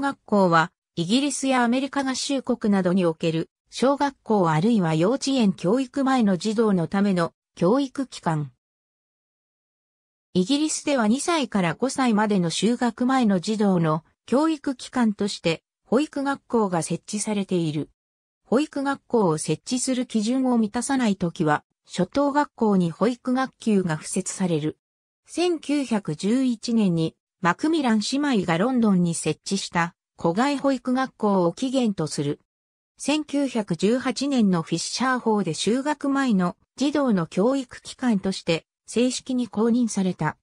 学学校は、イギリスやアメリカ合衆国などにおける、小学校あるいは幼稚園教育前の児童のための教育機関。イギリスでは2歳から5歳までの就学前の児童の教育機関として保育学校が設置されている。保育学校を設置する基準を満たさないときは、初等学校に保育学級が付設される。1911年にマクミラン姉妹がロンドンに設置した子外保育学校を起源とする。1918年のフィッシャー法で就学前の児童の教育機関として正式に公認された。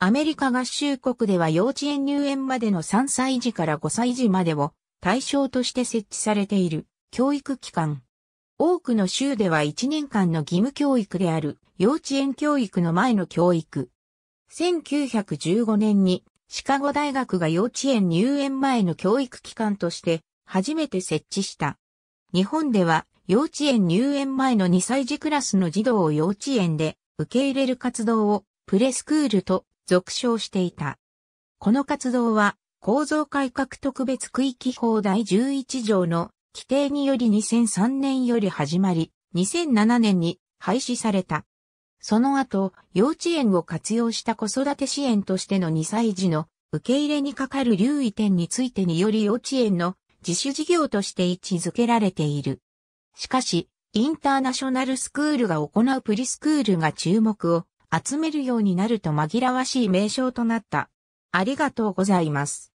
アメリカ合衆国では幼稚園入園までの3歳児から5歳児までを対象として設置されている教育機関。多くの州では1年間の義務教育である幼稚園教育の前の教育。1915年にシカゴ大学が幼稚園入園前の教育機関として初めて設置した。日本では幼稚園入園前の2歳児クラスの児童を幼稚園で受け入れる活動をプレスクールと俗称していた。この活動は構造改革特別区域法第11条の規定により2003年より始まり、2007年に廃止された。その後、幼稚園を活用した子育て支援としての2歳児の受け入れにかかる留意点についてにより幼稚園の自主事業として位置づけられている。しかし、インターナショナルスクールが行うプリスクールが注目を集めるようになると紛らわしい名称となった。ありがとうございます。